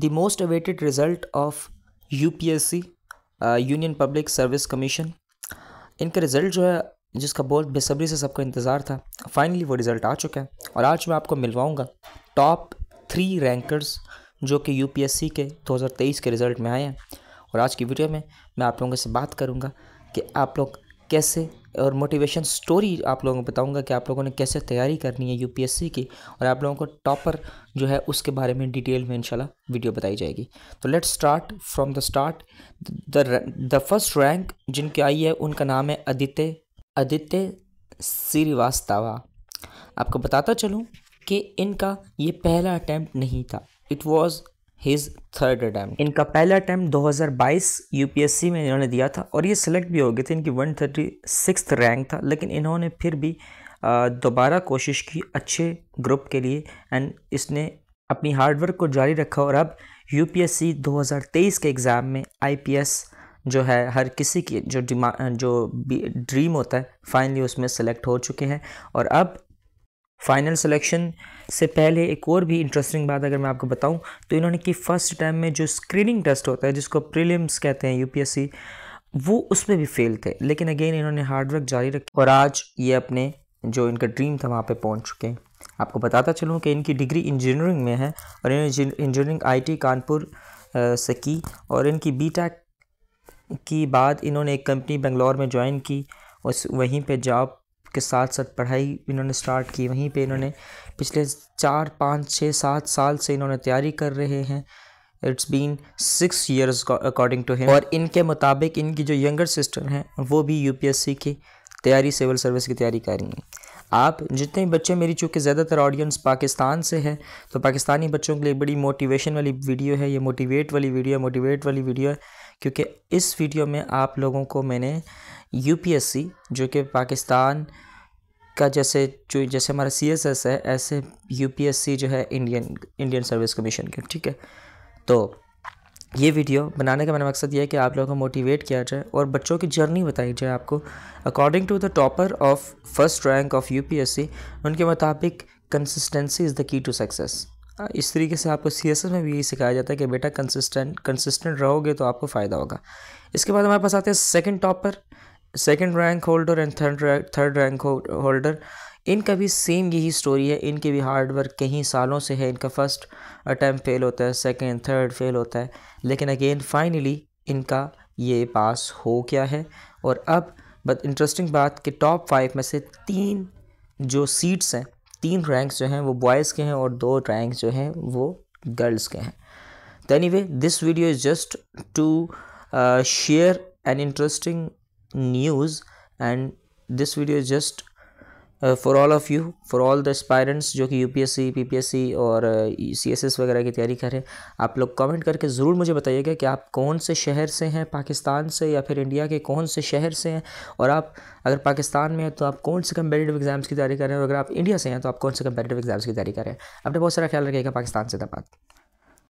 the most awaited result of सी Union Public Service Commission इनका result जो है जिसका बहुत बेसब्री से सबका इंतज़ार था फाइनली वो रिज़ल्ट आ चुका है और आज मैं आपको मिलवाऊंगा टॉप थ्री रैंकर्स जो कि यूपीएससी के 2023 के रिज़ल्ट में आए हैं और आज की वीडियो में मैं आप लोगों से बात करूंगा कि आप लोग कैसे और मोटिवेशन स्टोरी आप लोगों को बताऊंगा कि आप लोगों ने कैसे तैयारी करनी है यूपीएससी की और आप लोगों को टॉपर जो है उसके बारे में डिटेल में इंशाल्लाह वीडियो बताई जाएगी तो let's start from the start the the first rank जिनके आई है उनका नाम है आदित्य आदित्य श्रीवास्तवा आपको बताता चलूँ कि इनका ये पहला अटैम्प्ट नहीं था it was his third attempt इनका पहला अटैम्प्ट 2022 यूपीएससी में इन्होंने दिया था और ये सिलेक्ट भी हो गए थे इनकी वन थर्टी सिक्स रैंक था लेकिन इन्होंने फिर भी दोबारा कोशिश की अच्छे ग्रुप के लिए एंड इसने अपनी हार्डवर्क को जारी रखा और अब यूपीएससी 2023 के एग्ज़ाम में आईपीएस जो है हर किसी की जो डिमा जो ड्रीम होता है फाइनली उसमें सेलेक्ट हो चुके हैं और अब फाइनल सिलेक्शन से पहले एक और भी इंटरेस्टिंग बात अगर मैं आपको बताऊं तो इन्होंने कि फ़र्स्ट टाइम में जो स्क्रीनिंग टेस्ट होता है जिसको प्रीलिम्स कहते हैं यूपीएससी वो उसमें भी फेल थे लेकिन अगेन इन्होंने हार्डवर्क जारी रखी और आज ये अपने जो इनका ड्रीम था वहाँ पर पहुँच चुके हैं आपको बताता चलूँ कि इनकी डिग्री इंजीनियरिंग में है और इन्होंने इंजीनियरिंग आई कानपुर से की और इनकी बी की बाद इन्होंने एक कंपनी बेंगलोर में ज्वाइन की उस वहीं पे जॉब के साथ साथ पढ़ाई इन्होंने स्टार्ट की वहीं पे इन्होंने पिछले चार पाँच छः सात साल से इन्होंने तैयारी कर रहे हैं it's been six years according to him और इनके मुताबिक इनकी जो यंगर सिस्टर हैं वो भी यूपीएससी की तैयारी सिविल सर्विस की तैयारी कर रही हैं आप जितने बच्चे मेरी चूँकि ज़्यादातर ऑडियंस पाकिस्तान से है तो पाकिस्तानी बच्चों के लिए बड़ी मोटिवेशन वाली वीडियो है ये मोटिवेट वाली वीडियो है मोटिवेट वाली वीडियो है क्योंकि इस वीडियो में आप लोगों को मैंने यूपीएससी जो कि पाकिस्तान का जैसे जो जैसे हमारा सी एस एस है ऐसे यूपीएससी जो है इंडियन इंडियन सर्विस कमीशन के ठीक है तो ये वीडियो बनाने का मेरा मकसद ये है कि आप लोगों को मोटिवेट किया जाए और बच्चों की जर्नी बताई जाए आपको according to the topper of first rank of UPSC उनके मुताबिक consistency is the key to success हाँ, इस तरीके से आपको सी में भी यही सिखाया जाता है कि बेटा कंसिस्टेंट कंसिस्टेंट रहोगे तो आपको फ़ायदा होगा इसके बाद हमारे पास आते हैं second topper second rank holder and third third rank holder इनका भी सेम यही स्टोरी है इनके भी हार्ड वर्क सालों से है इनका फर्स्ट अटैम्प्ट फेल होता है सेकेंड थर्ड फेल होता है लेकिन अगेन फाइनली इनका ये पास हो गया है और अब बट इंटरेस्टिंग बात कि टॉप फाइव में से तीन जो सीट्स हैं तीन रैंक्स जो हैं वो बॉयज़ के हैं और दो रैंक्स जो हैं वो गर्ल्स के हैं तो anyway this video is just to share an interesting news and this video is just for all of you for all the aspirants जो कि यूपीएससी पीपीएससी और सीएसएस uh, वगैरह की तैयारी कर रहे हैं आप लोग कमेंट करके ज़रूर मुझे बताइएगा कि आप कौन से शहर से हैं पाकिस्तान से या फिर इंडिया के कौन से शहर से हैं और आप अगर पाकिस्तान में हैं तो आप कौन से कंपेटिटिव एग्ज़ाम्स की तैयारी कर रहे हैं और अगर आप इंडिया से हैं तो आप कौन से कंपेटिटिव एग्ज़ाम्स की तैयारी कर रहे हैं अपने बहुत सारा ख्याल रखिएगा पाकिस्तान से धन्यवाद